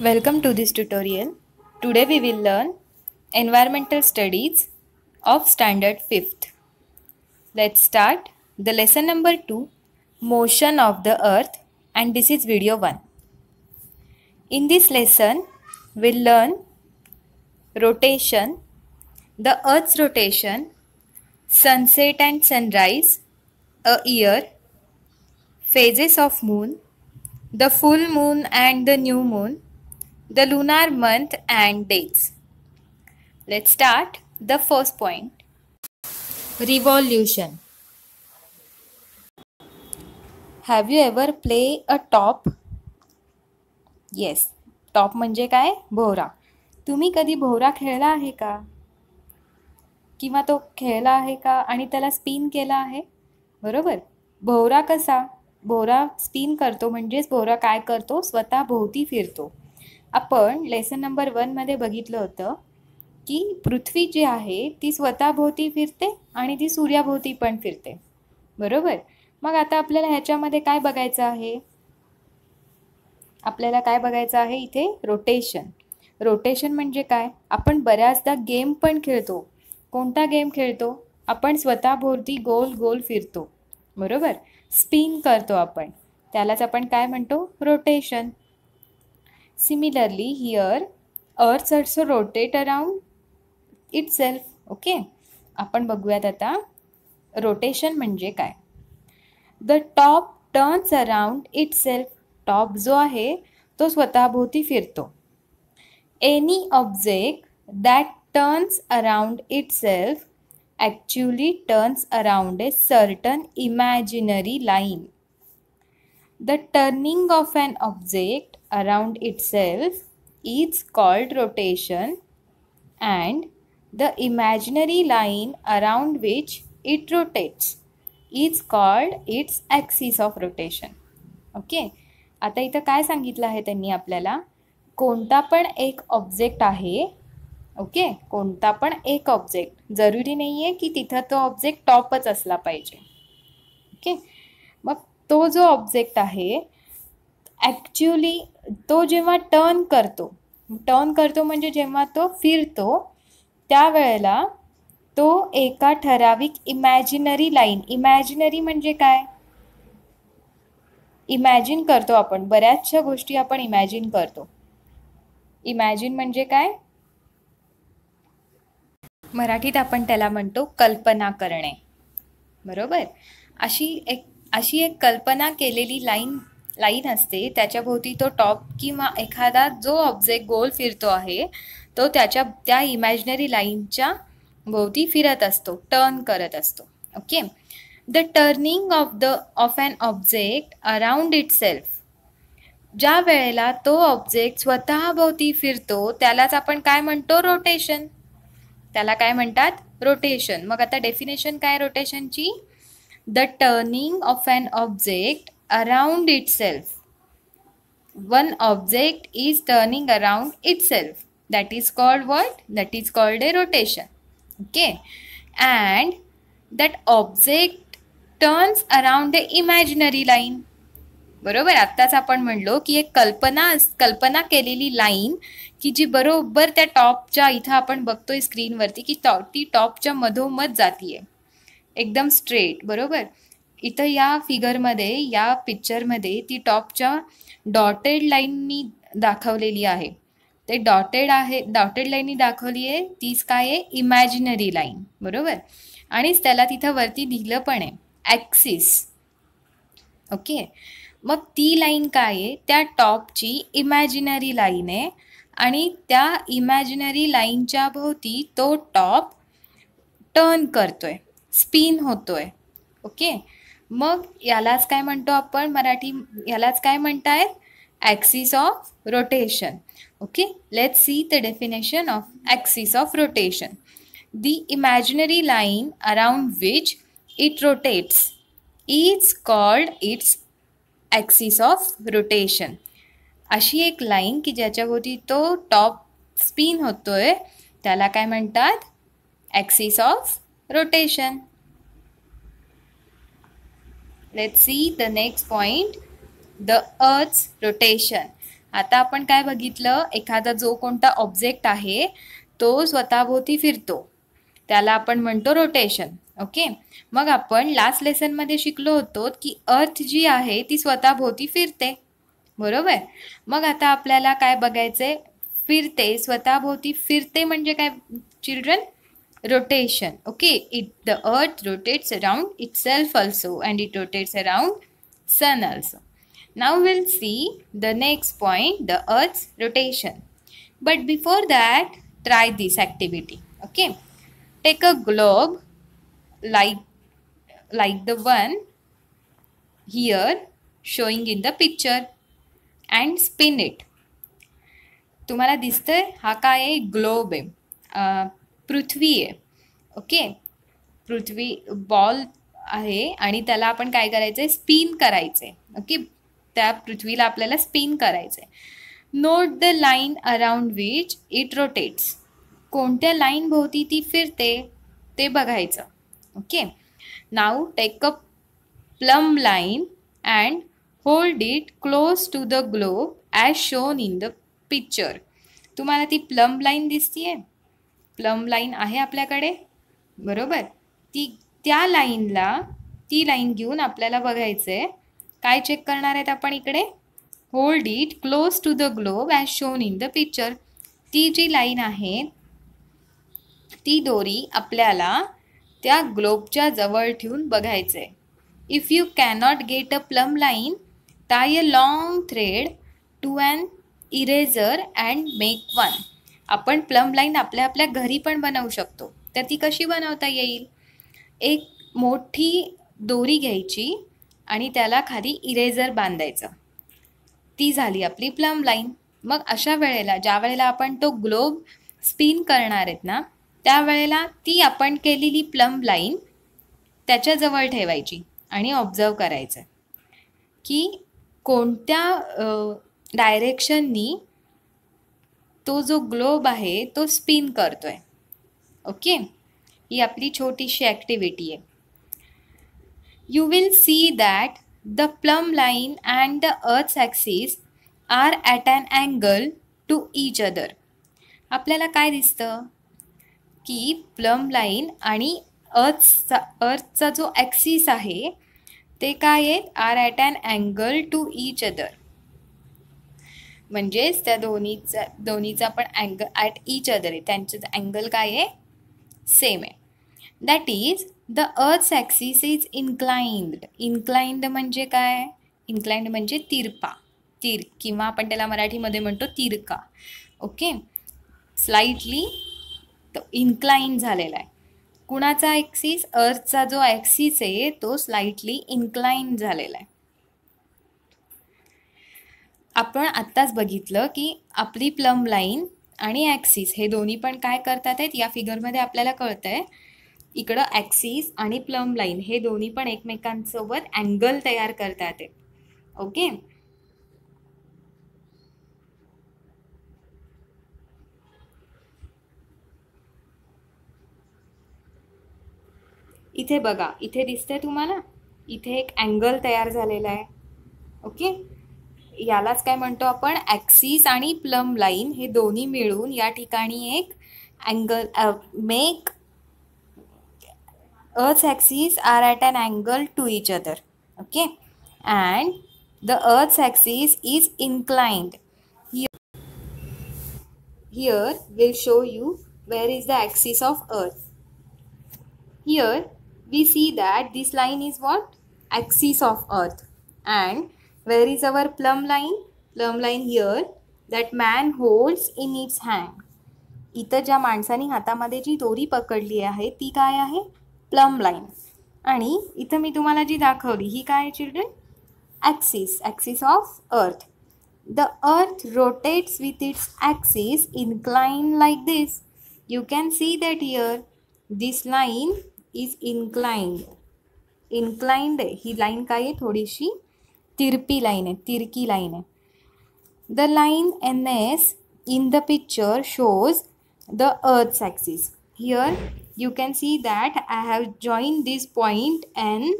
Welcome to this tutorial. Today we will learn Environmental Studies of Standard 5th. Let's start the lesson number 2 Motion of the Earth and this is video 1. In this lesson we'll learn rotation, the Earth's rotation, sunset and sunrise, a year, phases of moon, the full moon and the new moon, the lunar month and days. Let's start the first point. Revolution. Have you ever play a top? Yes. Top म्हणजे काय भोवरा तुम्ही कधी भोवरा खेळला आहे का किंवा तो खेळला आहे का आणि त्याला स्पिन केला आहे बरोबर भोवरा कसा भोवरा स्पिन करतो म्हणजेच भोवरा काय करतो स्वतः भोवती फिरतो आपण लेसन नंबर मध्ये बघितलं होतं की पृथ्वी जी आहे ती स्वतःभोवती फिरते आणि ती सूर्याभोवती पण फिरते बरोबर मग आता आपल्याला ह्याच्यामध्ये काय बघायचं आहे आपल्याला काय बघायचं आहे इथे रोटेशन रोटेशन म्हणजे काय आपण बऱ्याचदा गेम पण खेळतो कोणता गेम खेळतो आपण स्वतःभोवती गोल गोल फिरतो बरोबर स्पिन करतो आपण त्यालाच आपण काय म्हणतो rotation Similarly, here Earth also rotate around itself. Okay okay? आपण बघूयात आता रोटेशन म्हणजे काय the top turns around itself top जो आहे तो स्वतःभोवती फिरतो any object that turns around itself actually turns around a certain imaginary line the turning of an object around itself is called rotation and the imaginary line around which it rotates is called its axis of rotation. Okay okay? आता इथं काय सांगितलं आहे त्यांनी आपल्याला कोणता पण एक ऑब्जेक्ट आहे ओके okay? कोणता पण एक ऑब्जेक्ट जरुरी नाही आहे की तिथं तो ऑब्जेक्ट टॉपच असला पाहिजे ओके okay? मग तो जो ऑब्जेक्ट आहे ॲक्च्युली तो जेव्हा टर्न करतो टर्न करतो म्हणजे जेव्हा तो फिरतो त्यावेळेला तो एका ठराविक इमॅजिनरी लाईन इमॅजिनरी म्हणजे काय इमॅजिन करतो आपण बऱ्याचशा गोष्टी आपण इमॅजिन करतो इमॅजिन म्हणजे काय मराठीत आपण त्याला म्हणतो कल्पना करणे बरोबर अशी एक अशी एक कल्पना केलेली लाईन लाईन असते त्याच्याभोवती तो टॉप किंवा एखादा जो ऑब्जेक्ट गोल फिरतो आहे तो त्याच्या त्या इमॅजिनरी लाईनच्या भोवती फिरत असतो टर्न करत असतो okay the turning of the of an object around itself ज्या वेळेला तो ऑब्जेक्ट स्वतःभोवती फिरतो त्यालाच आपण काय म्हणतो रोटेशन त्याला काय म्हणतात रोटेशन मग आता डेफिनेशन काय रोटेशनची the turning of an object self one One is turning around itself that is called what that is called a rotation okay and that object turns around the imaginary line बरोबर आत्ताच आपण म्हणलो की एक कल्पना कल्पना केलेली line की जी बरोबर त्या टॉपच्या इथं आपण बघतोय स्क्रीनवरती की टॉप ती टॉपच्या मधोमध जातीये एकदम स्ट्रेट बरोबर इथं या फिगरमध्ये या पिक्चरमध्ये ती टॉपच्या डॉटेड लाईननी दाखवलेली आहे ते डॉटेड आहे डॉटेड लाईननी दाखवली आहे तीच काय आहे इमॅजिनरी लाईन बरोबर आणिच त्याला तिथं वरती दिलं पण आहे ॲक्सिस ओके मग ती लाईन काय आहे त्या टॉपची इमॅजिनरी लाईन आहे आणि त्या इमॅजिनरी लाईनच्या भोवती तो टॉप टर्न करतोय स्पिन होतोय ओके मग यालाच काय म्हणतो आपण मराठी यालाच काय म्हणतायत axis of rotation okay let see the definition of axis of rotation the imaginary line around which it rotates is called its axis of rotation अशी एक लाईन की ज्याच्यावरती तो टॉप स्पिन होतोय त्याला काय म्हणतात axis of rotation let see the next point the earth rotation आता आपण काय बघितलं एखादा जो कोणता ऑब्जेक्ट आहे तो स्वतःभोवती फिरतो त्याला आपण म्हणतो रोटेशन ओके मग आपण लास्ट लेसनमध्ये शिकलो होतो की अर्थ जी आहे ती स्वतःभोवती फिरते बरोबर मग आता आपल्याला काय बघायचंय फिरते स्वतःभोवती फिरते म्हणजे काय children rotation okay it the earth rotates around itself also and it rotates around sun also now we'll see the next point the earth's rotation but before that try this activity okay take a globe like like the one here showing in the picture and spin it. तुम्हाला दिसतंय हा काय आहे globe आहे पृथ्वी आहे okay पृथ्वी ball आहे आणि त्याला आपण काय करायचं आहे स्पिन करायचं आहे ओके त्या पृथ्वीला आपल्याला स्पिन करायचं आहे note the line around which it rotates कोणत्या लाईनभोवती ती फिरते ते बघायचं okay now take a plum line and hold it close to the globe as shown in the picture तुम्हाला ती प्लम लाईन आहे प्लम लाईन आहे आपल्याकडे बरोबर ती त्या लाईनला ती लाईन घेऊन आपल्याला बघायचं आहे काय चेक करणार आहेत आपण इकडे hold it close to the globe as shown in the picture ती जी लाईन आहे ती दोरी आपल्याला त्या ग्लोबच्या जवळ ठेवून बघायचं आहे if you cannot get a plum line tie a long thread to and eraser and make one आपण प्लम लाईन आपल्या आपल्या घरी पण बनवू शकतो तर ती कशी बनवता येईल एक मोठी दोरी घ्यायची आणि त्याला खाली इरेझर बांधायचं ती झाली आपली प्लम लाईन मग अशा वेळेला ज्या वेळेला आपण तो ग्लोब स्पिन करणार आहेत ना त्यावेळेला ती आपण केलेली प्लम लाईन त्याच्याजवळ ठेवायची आणि ऑब्झर्व करायचं की कोणत्या डायरेक्शननी तो जो ग्लोब आहे तो स्पिन करतो आहे ओके ही आपली छोटीशी ॲक्टिव्हिटी आहे you will see that the plum line and the earth axis are at an angle to each other आपल्याला काय दिसतं की प्लम लाईन आणि अर्थचा अर्थचा जो ॲक्सिस आहे ते काय आहेत are at and angle to each other म्हणजेच त्या दोन्हीचा दोन्हीचा पण अँगल ॲट ईच अदर आहे त्यांचं अँगल काय आहे सेम आहे that is the earth सॅक्सिस is inclined inclined म्हणजे काय इन्क्लाइंड म्हणजे तिरपा तीर किंवा आपण त्याला मराठीमध्ये म्हणतो तिरका ओके स्लाइटली तो इन्क्लाइन झालेला आहे कुणाचा ॲक्सिस अर्थचा जो ॲक्सिस आहे तो स्लाइटली इन्क्लाइन झालेला आहे आपण आत्ताच बघितलं की आपली प्लम लाईन आणि ॲक्सिस हे दोन्ही पण काय करतात आहेत या फिगरमध्ये आपल्याला कळतं आहे इकडं ॲक्सिस आणि प्लम लाईन हे दोन्ही पण एकमेकांसोबत अँगल तयार करतात आहेत ओके इथे बघा इथे दिसतंय तुम्हाला इथे एक अँगल तयार झालेला आहे ओके यालाच काय म्हणतो आपण ॲक्सिस आणि प्लम लाईन हे दोन्ही मिळून या ठिकाणी एक angle make earth axis are at an angle to each other okay and the earth axis is inclined here will show you where is the axis of earth here we see that this line is what axis of earth and where is our plumb line plumb line here that man holds in its hand इथं ज्या माणसाने हातामध्ये जी दोरी पकडली आहे ती काय आहे प्लम लाईन आणि इथं मी तुम्हाला जी दाखवली ही काय आहे children axis axis of earth the earth rotates with its axis incline like this you can see that here this line is inclined inclined ही लाईन काय आहे थोडीशी Tirpi line, Tirki line. The line NS in the picture shows the earth's axis. Here you can see that I have joined this point N,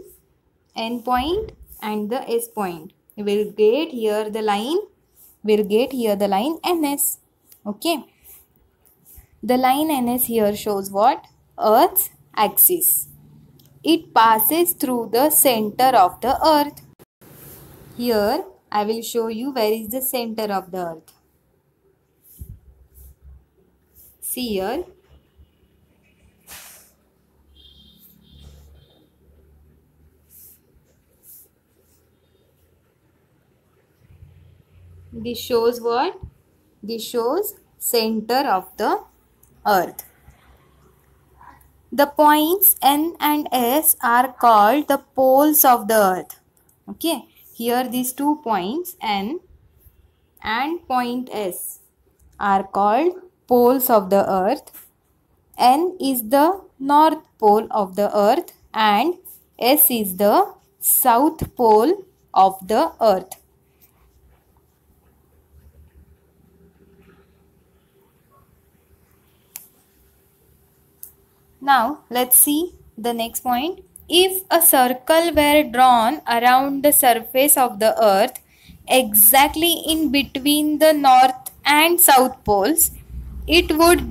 N point and the S point. We will get here the line, we will get here the line NS. Okay. The line NS here shows what? Earth's axis. It passes through the center of the earth. Here I will show you where is the center of the earth. See here. This shows what? This shows center of the earth. The points N and S are called the poles of the earth. Okay here these two points N and point S are called poles of the earth. N is the north pole of the earth and S is the south pole of the earth. Now let's see the next point. A circle circle drawn around the the of the earth exactly in between the north and south poles it it would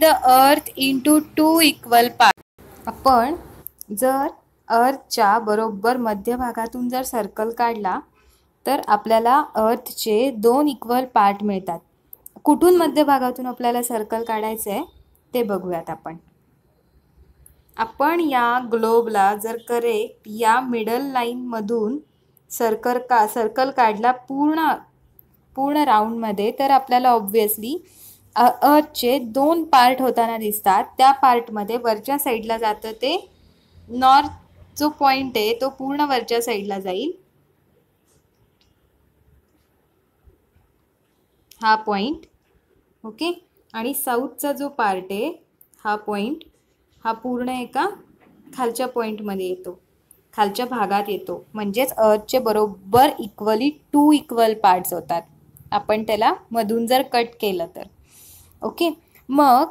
the earth into two equal part आपण जर अर्थच्या बरोबर मध्यभागातून जर circle काढला तर आपल्याला अर्थचे दोन equal part मिळतात कुठून मध्यभागातून आपल्याला सर्कल काढायचं आहे ते बघूयात आपण आपण या ग्लोबला जर करेक्ट या मिडल लाईनमधून सर्कल का सर्कल काढला पूर्ण पूर्ण राऊंडमध्ये तर आपल्याला अ अर्थचे दोन पार्ट होताना दिसतात त्या पार्टमध्ये वरच्या साईडला जातं ते नॉर्थ जो पॉईंट आहे तो पूर्ण वरच्या साईडला जाईल हा पॉईंट ओके आणि साऊथचा जो पार्ट आहे हा पॉईंट हा पूर्ण एका खालच्या पॉईंटमध्ये येतो खालच्या भागात येतो म्हणजेच अर्थचे बरोबर इक्वली टू इक्वल पार्ट्स होतात आपण त्याला मधून जर कट केलं तर ओके मग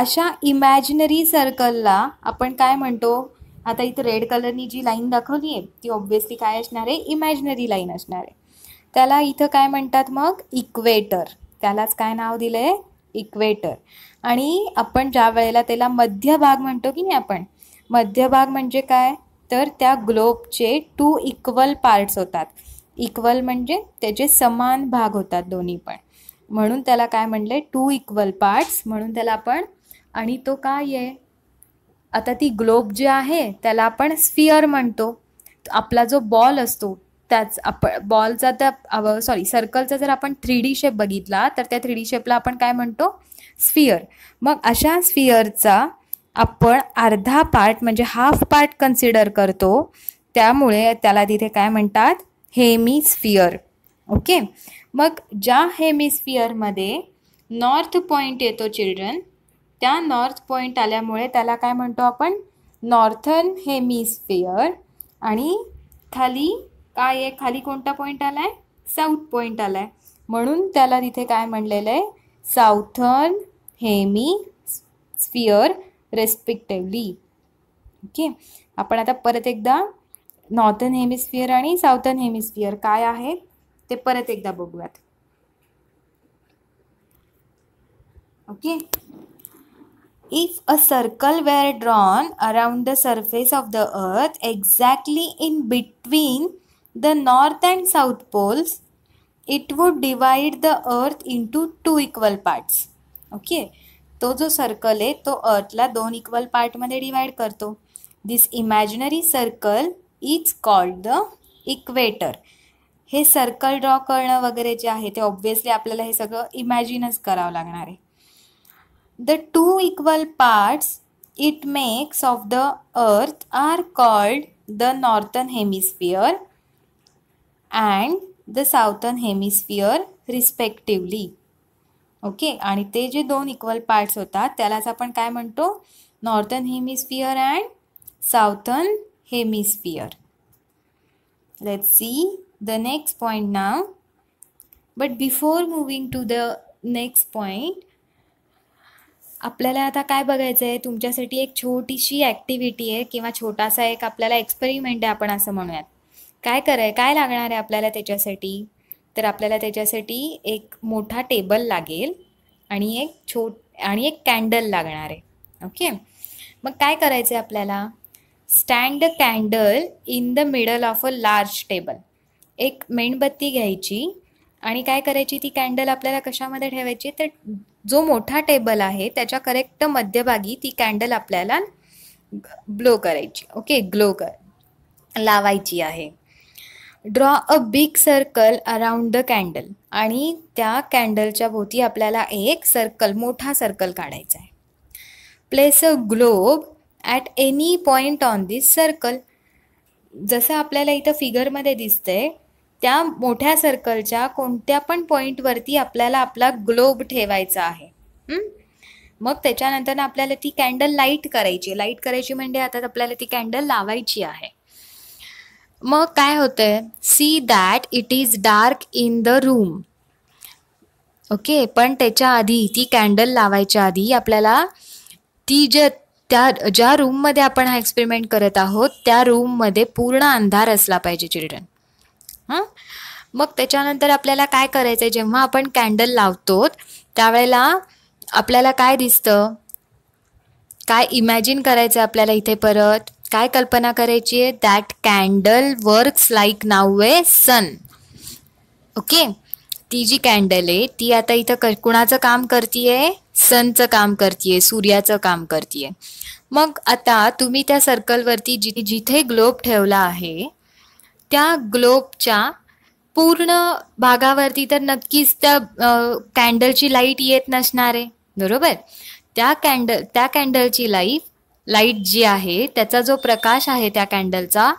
अशा इमॅजिनरी सर्कलला आपण काय म्हणतो आता इथं रेड कलरनी जी लाईन दाखवली आहे ती ऑब्व्हियसली काय असणार आहे इमॅजिनरी लाईन असणार आहे त्याला इथं काय म्हणतात मग इक्वेटर त्यालाच काय नाव दिलं आहे इक्वेटर आणि आपण ज्या वेळेला त्याला मध्यभाग म्हणतो की नाही आपण मध्यभाग म्हणजे काय तर त्या ग्लोबचे टू इक्वल पार्ट्स होतात इक्वल म्हणजे त्याचे समान भाग होतात दोन्ही पण म्हणून त्याला काय म्हणले टू इक्वल पार्ट्स म्हणून त्याला आपण आणि तो काय आहे आता ती ग्लोब जी आहे त्याला आपण स्फिअर म्हणतो आपला जो बॉल असतो त्याच आपण बॉलचा त्या सॉरी सर्कलचा जर आपण थ्री डी शेप बघितला तर त्या थ्री डी शेपला आपण काय म्हणतो स्फिअर मग अशा स्फिअरचा आपण अर्धा पार्ट म्हणजे हाफ पार्ट कन्सिडर करतो त्यामुळे त्याला तिथे काय म्हणतात हेमिस्फिअर ओके मग ज्या हेमिस्फिअरमध्ये नॉर्थ पॉईंट येतो चिल्ड्रन त्या नॉर्थ पॉईंट आल्यामुळे त्याला काय म्हणतो आपण नॉर्थन हेमिस्फिअर आणि खाली काय आहे खाली कोणता पॉईंट आला आहे साऊथ पॉईंट आला आहे म्हणून त्याला तिथे काय म्हणलेलं आहे southern hemisphere respectively okay आपण आता परत एकदा नॉर्थन हेमिस्फिअर आणि साऊथर्न हेमिस्फिअर काय आहे ते परत एकदा बघूयात okay if a circle were drawn around the surface of the earth exactly in between the north and south poles it would divide the earth into two equal parts okay तो जो circle आहे तो अर्थला दोन equal पार्टमध्ये divide करतो this imaginary circle is called the equator हे circle draw करणं वगैरे जे आहे ते ऑब्व्हियसली आपल्याला हे सगळं इमॅजिनच करावं लागणार आहे the two equal parts it makes of the earth are called the northern hemisphere and the southern hemisphere respectively okay आणि ते जे दोन इक्वल पार्ट्स होतात त्यालाच आपण काय म्हणतो northern hemisphere and southern hemisphere let see the next point now but before moving to the next point आपल्याला आता काय बघायचं आहे तुमच्यासाठी एक छोटीशी ॲक्टिव्हिटी आहे किंवा छोटासा एक आपल्याला एक्सपेरिमेंट आहे आपण असं म्हणूयात काय कराय काय लागणार आहे आपल्याला त्याच्यासाठी तर आपल्याला त्याच्यासाठी एक मोठा टेबल लागेल आणि एक छोट आणि एक कॅन्डल लागणार आहे ओके मग काय करायचं आहे आपल्याला stand the candle in the middle of a large table एक मेणबत्ती घ्यायची आणि काय करायची ती कॅन्डल आपल्याला कशामध्ये ठेवायची तर जो मोठा टेबल आहे त्याच्या करेक्ट मध्यभागी ती कॅन्डल आपल्याला ब्लो करायची ओके ग्लो कर लावायची आहे draw a big circle around the candle आणि त्या कॅन्डलच्या भोवती आपल्याला एक सर्कल मोठा सर्कल काढायचा आहे place a globe at any point on this circle जसं आपल्याला इथं फिगरमध्ये दिसतंय त्या मोठ्या सर्कलच्या कोणत्या पण पॉईंटवरती आपल्याला आपला ग्लोब ठेवायचा आहे मग त्याच्यानंतर आपल्याला ती कॅन्डल लाईट करायची लाईट करायची म्हणजे आता आपल्याला ती कॅन्डल लावायची आहे मग काय होते see that it is dark in the room okay पण त्याच्या आधी ती कॅन्डल लावायच्या आधी आपल्याला ती ज्या त्या ज्या रूममध्ये आपण हा एक्सपेरिमेंट करत आहोत त्या रूममध्ये पूर्ण अंधार असला पाहिजे चिल्ड्रन हां मग त्याच्यानंतर आपल्याला काय करायचं आहे जेव्हा आपण कॅन्डल लावतो त्यावेळेला आपल्याला काय दिसतं काय इमॅजिन करायचं आपल्याला इथे परत काय कल्पना करायची आहे that candle works like now a sun okay ती जी कॅन्डल आहे ती आता इथं क कुणाचं काम करतीये सनचं काम करतीये सूर्याचं काम करतीये मग आता तुम्ही त्या सर्कलवरती जि जिथे ग्लोब ठेवला आहे त्या ग्लोबच्या पूर्ण भागावरती तर नक्कीच त्या कॅन्डलची लाईट येत नसणार आहे बरोबर त्या कॅन्डल त्या कॅन्डलची लाईट लाईट जी आहे त्याचा जो प्रकाश आहे त्या कॅन्डलचा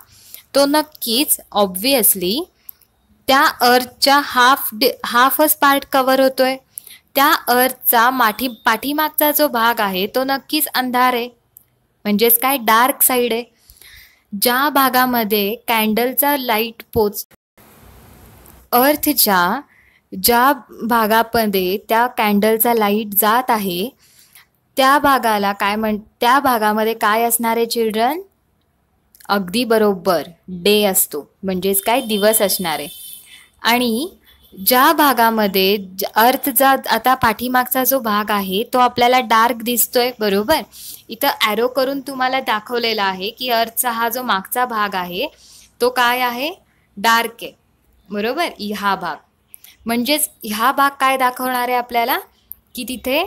तो नक्कीच ऑब्वियसली त्या अर्थच्या हाफ डि हाफच पार्ट कवर होतोय त्या अर्थचा माठी पाठीमागचा जो भाग आहे तो नक्कीच अंधार आहे म्हणजेच काय डार्क साईड आहे ज्या भागामध्ये कॅन्डलचा लाईट पोच अर्थच्या ज्या भागामध्ये त्या कॅन्डलचा लाईट जात आहे त्या भागाला काय म्हण त्या भागामध्ये काय असणारे चिल्ड्रन अगदी बरोबर डे असतो म्हणजेच काय दिवस असणारे आणि ज्या भागामध्ये अर्थचा आता पाठीमागचा जो भाग आहे तो आपल्याला डार्क दिसतोय बरोबर इथं ॲरो करून तुम्हाला दाखवलेला आहे की अर्थचा हा जो मागचा भाग आहे तो काय आहे डार्क आहे बरोबर हा भाग म्हणजेच ह्या भाग काय दाखवणार आहे आपल्याला की तिथे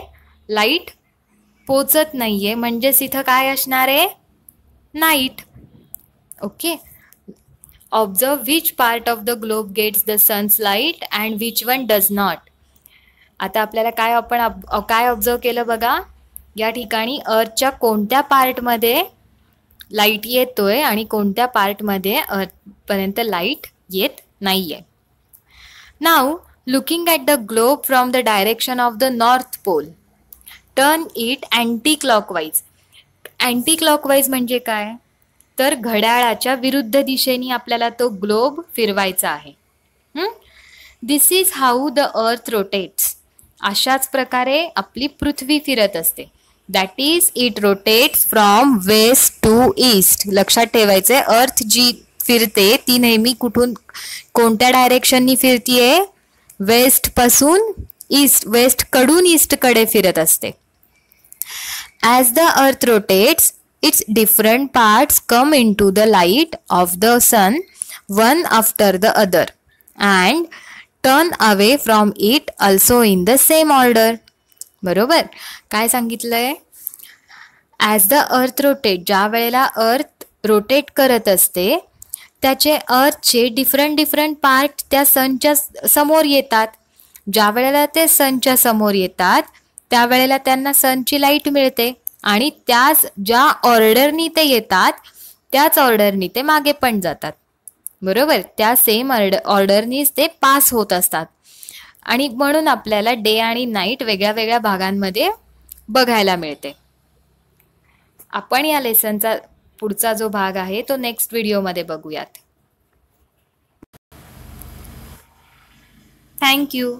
लाईट पोचत नाही आहे म्हणजेच इथं काय असणार आहे night okay observe which part of the globe gets the sun's light and which one does not आता आपल्याला काय आपण काय ऑब्झर्व केलं बघा या ठिकाणी अर्थच्या कोणत्या पार्टमध्ये लाईट येतोय आणि कोणत्या पार्टमध्ये अर्थपर्यंत लाईट येत नाही आहे now looking at the globe from the direction of the north pole turn it anti clockwise anti clockwise म्हणजे काय तर घड्याळाच्या विरुद्ध दिशेने आपल्याला तो ग्लोब फिरवायचा आहे this is how the earth rotates अशाच प्रकारे आपली पृथ्वी फिरत असते that is it rotates from west to east लक्षात ठेवायचंय अर्थ जी फिरते ती नेहमी कुठून कोणत्या डायरेक्शननी फिरतीये वेस्ट पासून ईस्ट वेस्ट कडून ईस्टकडे फिरत असते the earth rotates its different different come into the light of the sun one after the other and turn away from it also in the same order बरोबर काय सांगितलं आहे as the earth rotate ज्या वेळेला earth rotate करत असते त्याचे अर्थचे different different part त्या सनच्या समोर येतात ज्या वेळेला ते सनच्या समोर येतात त्यावेळेला त्यांना सनची लाईट मिळते आणि त्याच ज्या ऑर्डरनी ते येतात त्याच ऑर्डरनी ते मागे पण जातात बरोबर त्या सेम ऑर्डर ऑर्डरनीच ते पास होत असतात आणि म्हणून आपल्याला डे आणि नाईट वेगळ्या वेगळ्या भागांमध्ये बघायला मिळते आपण या लेसनचा पुढचा जो भाग आहे तो नेक्स्ट व्हिडिओमध्ये बघूयात थँक्यू